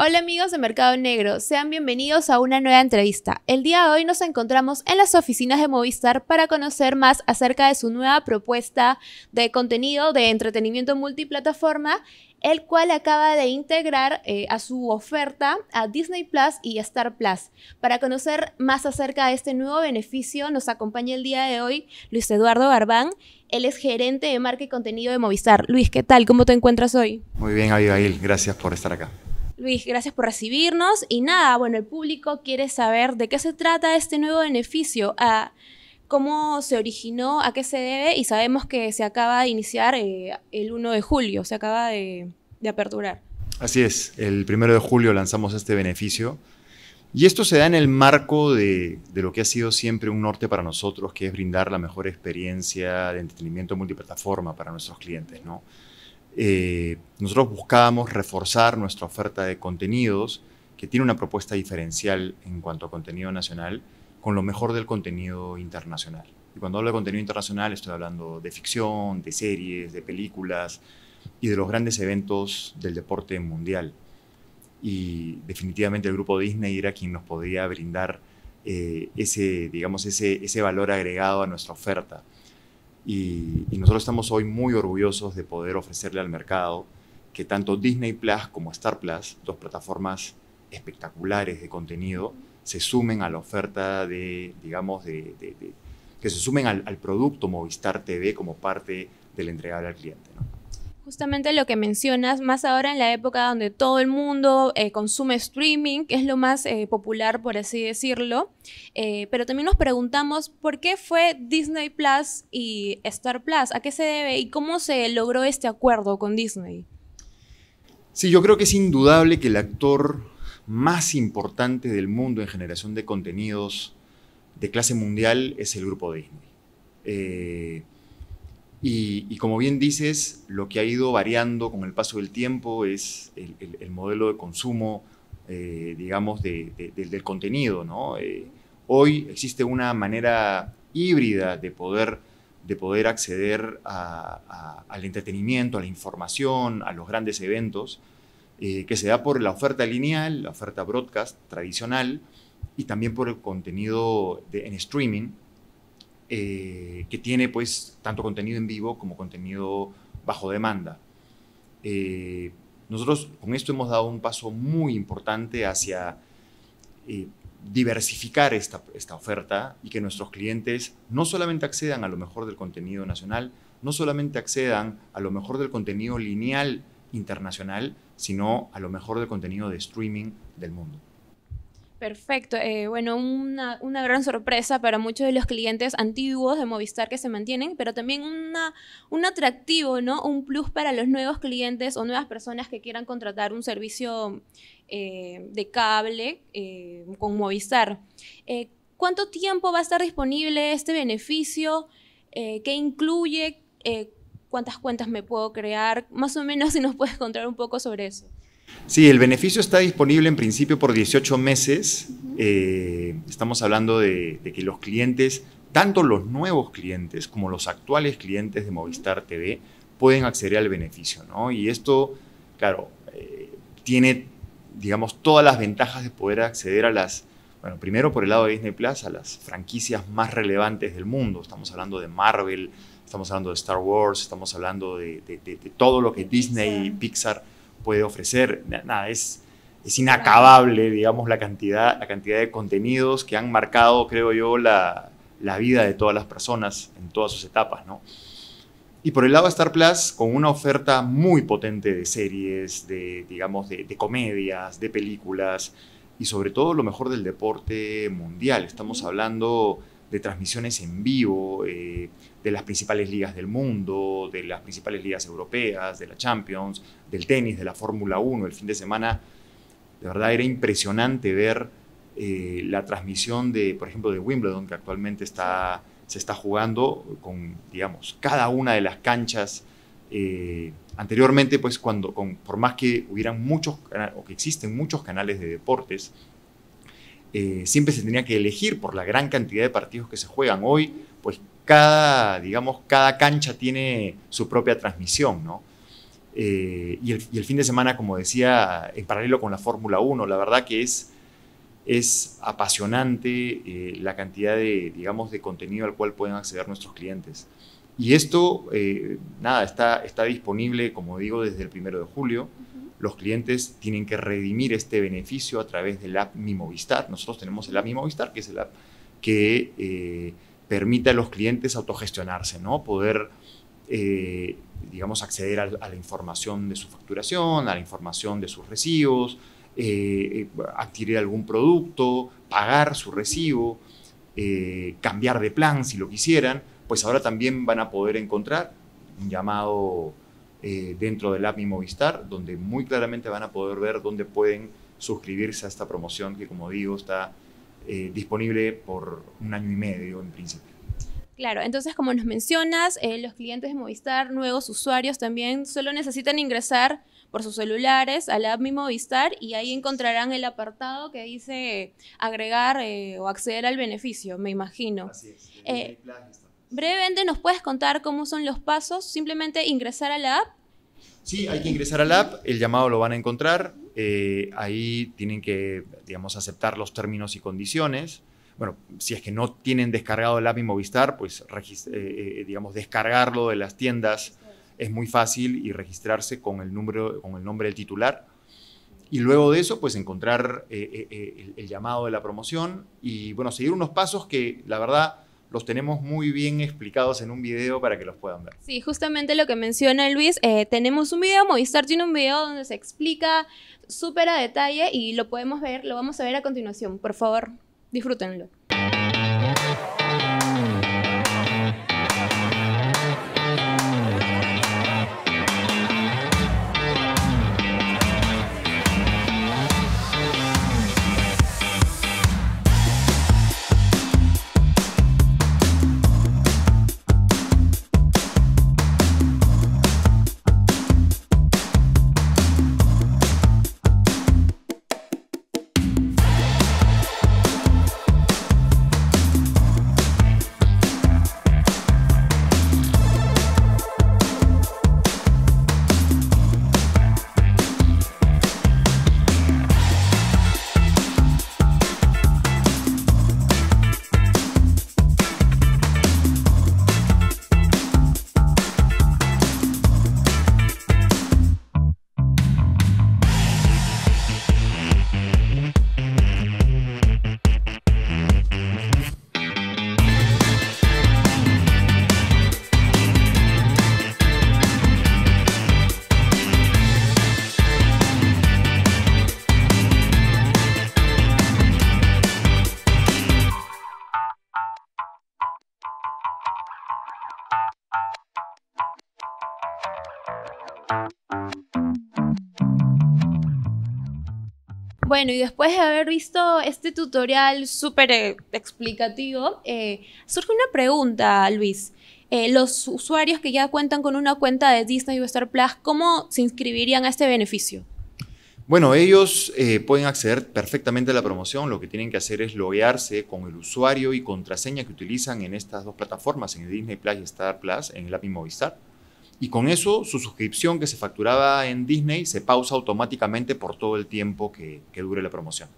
Hola amigos de Mercado Negro, sean bienvenidos a una nueva entrevista. El día de hoy nos encontramos en las oficinas de Movistar para conocer más acerca de su nueva propuesta de contenido de entretenimiento multiplataforma, el cual acaba de integrar eh, a su oferta a Disney Plus y Star Plus. Para conocer más acerca de este nuevo beneficio, nos acompaña el día de hoy Luis Eduardo Garbán. Él es gerente de marca y contenido de Movistar. Luis, ¿qué tal? ¿Cómo te encuentras hoy? Muy bien, Abigail. Gracias por estar acá. Luis, gracias por recibirnos. Y nada, bueno, el público quiere saber de qué se trata este nuevo beneficio, a cómo se originó, a qué se debe. Y sabemos que se acaba de iniciar eh, el 1 de julio, se acaba de, de aperturar. Así es, el 1 de julio lanzamos este beneficio. Y esto se da en el marco de, de, lo que ha sido siempre un norte para nosotros, que es brindar la mejor experiencia de entretenimiento multiplataforma para nuestros clientes, ¿no? Eh, nosotros buscábamos reforzar nuestra oferta de contenidos, que tiene una propuesta diferencial en cuanto a contenido nacional, con lo mejor del contenido internacional. Y cuando hablo de contenido internacional estoy hablando de ficción, de series, de películas y de los grandes eventos del deporte mundial. Y definitivamente el grupo Disney era quien nos podía brindar eh, ese, digamos, ese valor agregado a nuestra oferta. Y, nosotros estamos hoy muy orgullosos de poder ofrecerle al mercado que tanto Disney Plus como Star Plus, dos plataformas espectaculares de contenido, se sumen a la oferta de, digamos, de, que se sumen al, producto Movistar TV como parte del entregable al cliente. Justamente lo que mencionas, más ahora en la época donde todo el mundo eh, consume streaming, que es lo más eh, popular, por así decirlo, eh, pero también nos preguntamos por qué fue Disney Plus y Star Plus, a qué se debe y cómo se logró este acuerdo con Disney. Sí, yo creo que es indudable que el actor más importante del mundo en generación de contenidos de clase mundial es el grupo Disney. Y, como bien dices, lo que ha ido variando con el paso del tiempo es el, modelo de consumo, eh, digamos, del, contenido. ¿no? Eh, hoy existe una manera híbrida de poder, de poder acceder al entretenimiento, a la información, a los grandes eventos, eh, que se da por la oferta lineal, la oferta broadcast tradicional, y también por el contenido en streaming, eh, que tiene pues tanto contenido en vivo como contenido bajo demanda. Eh, nosotros con esto hemos dado un paso muy importante hacia eh, diversificar esta, esta oferta y que nuestros clientes no solamente accedan a lo mejor del contenido nacional, no solamente accedan a lo mejor del contenido lineal internacional, sino a lo mejor del contenido de streaming del mundo. Perfecto. Eh, bueno, una, gran sorpresa para muchos de los clientes antiguos de Movistar que se mantienen, pero también un atractivo, ¿no? Un plus para los nuevos clientes o nuevas personas que quieran contratar un servicio eh, de cable eh, con Movistar. ¿Cuánto tiempo va a estar disponible este beneficio? ¿Qué incluye? ¿Cuántas cuentas me puedo crear? Más o menos si nos puedes contar un poco sobre eso. Sí, el beneficio está disponible en principio por 18 meses. Eh, estamos hablando de, que los clientes, tanto los nuevos clientes como los actuales clientes de Movistar TV, pueden acceder al beneficio, ¿no? Y esto, claro, eh, tiene, digamos, todas las ventajas de poder acceder a las, bueno, primero por el lado de Disney Plus, a las franquicias más relevantes del mundo. Estamos hablando de Marvel, estamos hablando de Star Wars, estamos hablando de, de todo lo que Disney y Pixar puede ofrecer. Nada, es, es inacabable, digamos, la cantidad, la cantidad de contenidos que han marcado, creo yo, la, vida de todas las personas en todas sus etapas, ¿no? Y por el lado de Star Plus, con una oferta muy potente de series, de, digamos, de, de comedias, de películas y sobre todo lo mejor del deporte mundial. Estamos hablando de transmisiones en vivo eh, de las principales ligas del mundo, de las principales ligas europeas, de la Champions, del tenis, de la Fórmula 1. El fin de semana, de verdad, era impresionante ver eh, la transmisión de, por ejemplo, de Wimbledon, que actualmente está, se está jugando con, digamos, cada una de las canchas. Eh, anteriormente, pues, cuando, con, por más que hubieran muchos, o que existen muchos canales de deportes, eh, siempre se tenía que elegir por la gran cantidad de partidos que se juegan. Hoy, pues cada, digamos, cada cancha tiene su propia transmisión, ¿no? Eh, y, el, fin de semana, como decía, en paralelo con la Fórmula 1, la verdad que es, es apasionante eh, la cantidad de, digamos, de contenido al cual pueden acceder nuestros clientes. Y esto, nada, está, está disponible, como digo, desde el primero de julio los clientes tienen que redimir este beneficio a través del app Mi Movistar. Nosotros tenemos el app Mi Movistar, que es el app que eh, permite a los clientes autogestionarse, ¿no? Poder, eh, digamos, acceder a, la información de su facturación, a la información de sus recibos, eh, adquirir algún producto, pagar su recibo, cambiar de plan si lo quisieran. Pues ahora también van a poder encontrar un llamado eh, dentro del app Movistar, donde muy claramente van a poder ver dónde pueden suscribirse a esta promoción que, como digo, está eh, disponible por un año y medio en principio. Claro, entonces como nos mencionas, eh, los clientes de Movistar, nuevos usuarios también, solo necesitan ingresar por sus celulares al app Movistar y ahí encontrarán el apartado que dice agregar o acceder al beneficio, me imagino. Así es brevemente nos puedes contar cómo son los pasos, simplemente ingresar a la app. Sí, hay que ingresar a la app, el llamado lo van a encontrar, eh, ahí tienen que, digamos, aceptar los términos y condiciones. Bueno, si es que no tienen descargado el app y Movistar, pues, eh, eh, digamos, descargarlo de las tiendas es muy fácil y registrarse con el, número, con el nombre del titular. Y luego de eso, pues encontrar el, el llamado de la promoción y, bueno, seguir unos pasos que, la verdad, los tenemos muy bien explicados en un video para que los puedan ver. Sí, justamente lo que menciona Luis, eh, tenemos un video, Movistar tiene un video donde se explica súper a detalle y lo podemos ver, lo vamos a ver a continuación. Por favor, disfrútenlo. Bueno, y después de haber visto este tutorial súper eh, explicativo, eh, surge una pregunta, Luis. Eh, los usuarios que ya cuentan con una cuenta de Disney o Star Plus, ¿cómo se inscribirían a este beneficio? Bueno, ellos pueden acceder perfectamente a la promoción. Lo que tienen que hacer es loguearse con el usuario y contraseña que utilizan en estas dos plataformas, en Disney Plus y Star Plus, en el app Movistar. Y con eso su suscripción que se facturaba en Disney se pausa automáticamente por todo el tiempo que, dure la promoción.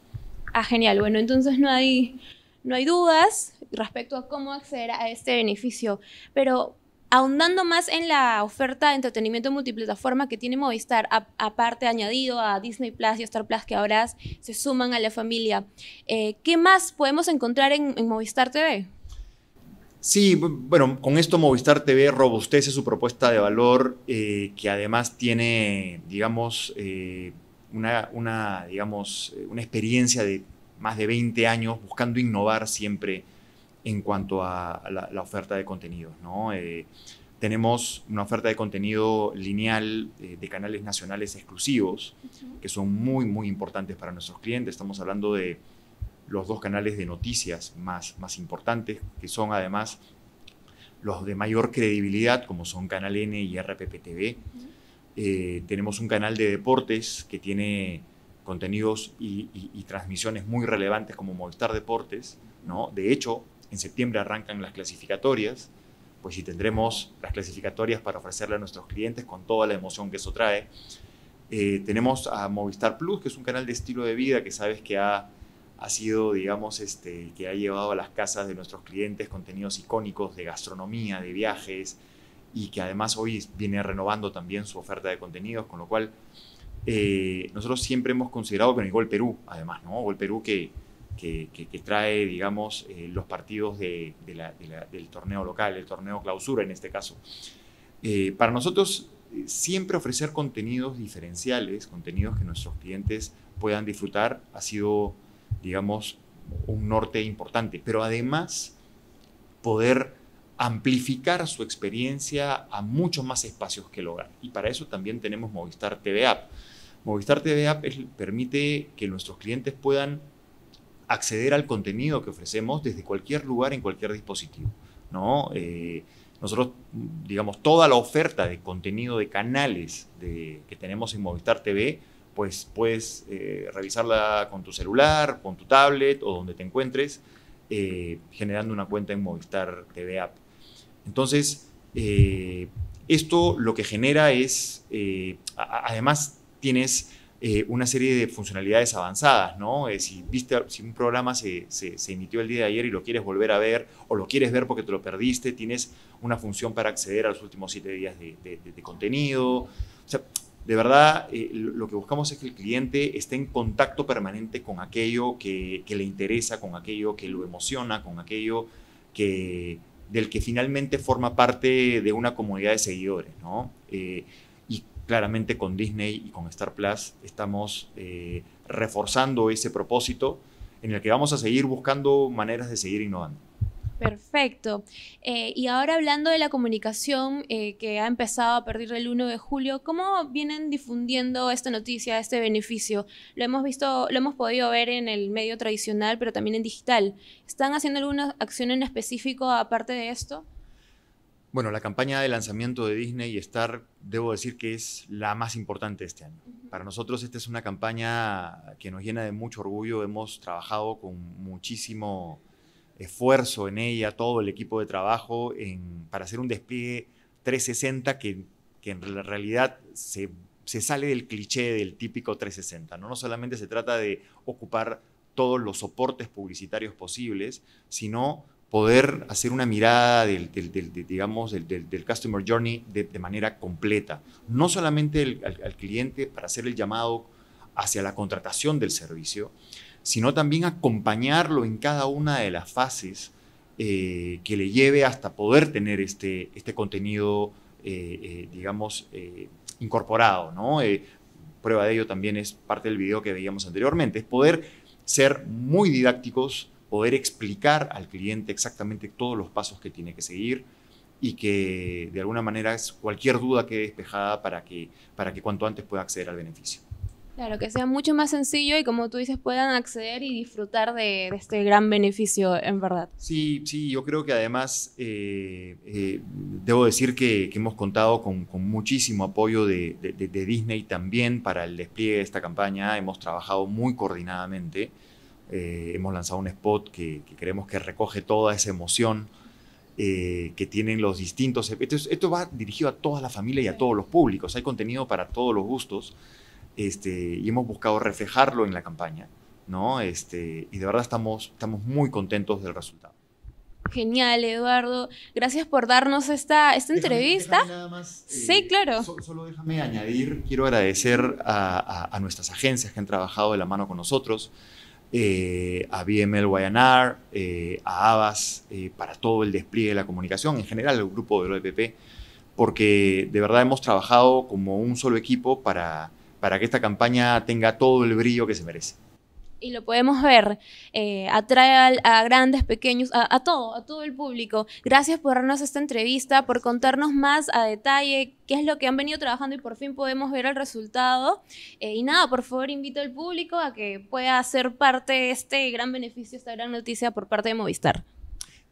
Ah, genial. Bueno, entonces no hay, no hay dudas respecto a cómo acceder a este beneficio. Pero ahondando más en la oferta de entretenimiento multiplataforma que tiene Movistar, aparte añadido a Disney Plus y Star Plus que ahora se suman a la familia, eh, ¿qué más podemos encontrar en Movistar TV? Sí, bueno, con esto Movistar TV robustece su propuesta de valor, eh, que además tiene, digamos, eh, una, digamos, eh, una experiencia de más de 20 años buscando innovar siempre en cuanto a la, oferta de contenidos. ¿no? tenemos una oferta de contenido lineal de canales nacionales exclusivos, que son muy, muy importantes para nuestros clientes. Estamos hablando de los dos canales de noticias más, más importantes, que son además los de mayor credibilidad, como son Canal N y RPPTV. TV. Eh, tenemos un canal de deportes que tiene contenidos y, transmisiones muy relevantes como Movistar Deportes. ¿no? De hecho, en septiembre arrancan las clasificatorias, pues y tendremos las clasificatorias para ofrecerle a nuestros clientes con toda la emoción que eso trae. Eh, tenemos a Movistar Plus, que es un canal de estilo de vida que sabes que ha ha sido, digamos, este, que ha llevado a las casas de nuestros clientes contenidos icónicos de gastronomía, de viajes, y que además hoy viene renovando también su oferta de contenidos, con lo cual eh, nosotros siempre hemos considerado que en el Gol Perú, además, ¿no? Gol Perú que, que, trae, digamos, eh, los partidos del torneo local, el torneo clausura en este caso. Eh, para nosotros, siempre ofrecer contenidos diferenciales, contenidos que nuestros clientes puedan disfrutar, ha sido digamos, un norte importante, pero además poder amplificar su experiencia a muchos más espacios que el hogar. Y para eso también tenemos Movistar TV App. Movistar TV App permite que nuestros clientes puedan acceder al contenido que ofrecemos desde cualquier lugar, en cualquier dispositivo. ¿no? Eh, nosotros, digamos, toda la oferta de contenido de canales que tenemos en Movistar TV pues puedes eh, revisarla con tu celular, con tu tablet o donde te encuentres, eh, generando una cuenta en Movistar TV App. Entonces, eh, esto lo que genera es, además tienes una serie de funcionalidades avanzadas, ¿no? si, viste, si un programa se, emitió el día de ayer y lo quieres volver a ver o lo quieres ver porque te lo perdiste, tienes una función para acceder a los últimos siete días de, contenido de verdad eh, lo que buscamos es que el cliente esté en contacto permanente con aquello que, le interesa, con aquello que lo emociona, con aquello que, del que finalmente forma parte de una comunidad de seguidores, ¿no? Eh, y claramente con Disney y con Star Plus estamos eh, reforzando ese propósito en el que vamos a seguir buscando maneras de seguir innovando. Perfecto. Eh, y ahora hablando de la comunicación eh, que ha empezado a partir el 1 de julio, ¿cómo vienen difundiendo esta noticia, este beneficio? Lo hemos visto, lo hemos podido ver en el medio tradicional, pero también en digital. ¿Están haciendo alguna acción en específico aparte de esto? Bueno, la campaña de lanzamiento de Disney y Star, debo decir que es la más importante este año. Para nosotros esta es una campaña que nos llena de mucho orgullo. Hemos trabajado con muchísimo esfuerzo en ella, todo el equipo de trabajo, para hacer un despliegue 360 que, que en realidad se, sale del cliché del típico 360. ¿no? no solamente se trata de ocupar todos los soportes publicitarios posibles, sino poder hacer una mirada del, digamos, del, customer journey de, manera completa. No solamente al, al, cliente para hacer el llamado hacia la contratación del servicio, sino también acompañarlo en cada una de las fases eh, que le lleve hasta poder tener este, este contenido, eh, eh, digamos, incorporado. ¿no? prueba de ello también es parte del video que veíamos anteriormente, es poder ser muy didácticos, poder explicar al cliente exactamente todos los pasos que tiene que seguir, y que de alguna manera cualquier duda quede despejada para que, para que cuanto antes pueda acceder al beneficio. Claro, que sea mucho más sencillo y como tú dices, puedan acceder y disfrutar de, este gran beneficio, en verdad. Sí, sí, yo creo que además eh, eh, debo decir que, hemos contado con, muchísimo apoyo de, Disney también para el despliegue de esta campaña. Hemos trabajado muy coordinadamente. Eh, hemos lanzado un spot que, creemos que recoge toda esa emoción que tienen los distintos. E-, esto, va dirigido a toda la familia y a todos los públicos. Hay contenido para todos los gustos. Este, y hemos buscado reflejarlo en la campaña, ¿no? Este, y de verdad estamos, estamos muy contentos del resultado. Genial, Eduardo. Gracias por darnos esta, esta entrevista. nada más, eh, sí, claro. solo déjame añadir, quiero agradecer a, nuestras agencias que han trabajado de la mano con nosotros, eh, a BML Guayanar, eh, a ABAS, para todo el despliegue de la comunicación, en general el grupo del OEPP, porque de verdad hemos trabajado como un solo equipo para para que esta campaña tenga todo el brillo que se merece. Y lo podemos ver, eh, atrae a, grandes, pequeños, a, todo, a todo el público. Gracias por darnos esta entrevista, por contarnos más a detalle qué es lo que han venido trabajando y por fin podemos ver el resultado. Eh, y nada, por favor invito al público a que pueda ser parte de este gran beneficio, esta gran noticia por parte de Movistar.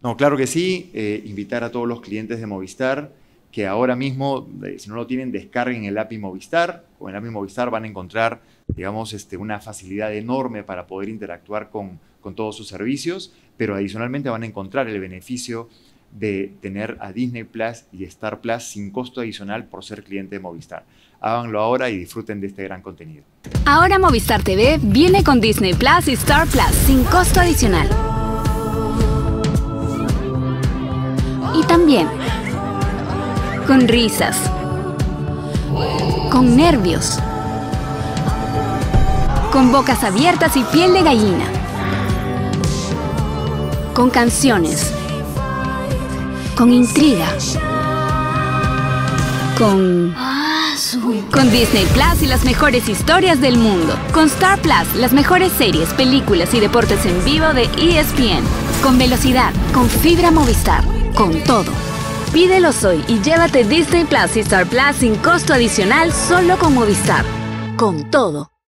No, claro que sí, eh, invitar a todos los clientes de Movistar que ahora mismo, eh, si no lo tienen, descarguen el API Movistar. Con el API Movistar van a encontrar, digamos, este, una facilidad enorme para poder interactuar con, con todos sus servicios, pero adicionalmente van a encontrar el beneficio de tener a Disney Plus y Star Plus sin costo adicional por ser cliente de Movistar. Háganlo ahora y disfruten de este gran contenido. Ahora Movistar TV viene con Disney Plus y Star Plus sin costo adicional. Y también con risas, con nervios, con bocas abiertas y piel de gallina, con canciones, con intriga, con... Con Disney Plus y las mejores historias del mundo. Con Star Plus, las mejores series, películas y deportes en vivo de ESPN. Con velocidad, con fibra Movistar, con todo. Pídelo hoy y llévate Disney Plus y Star Plus sin costo adicional solo con Movistar. Con todo.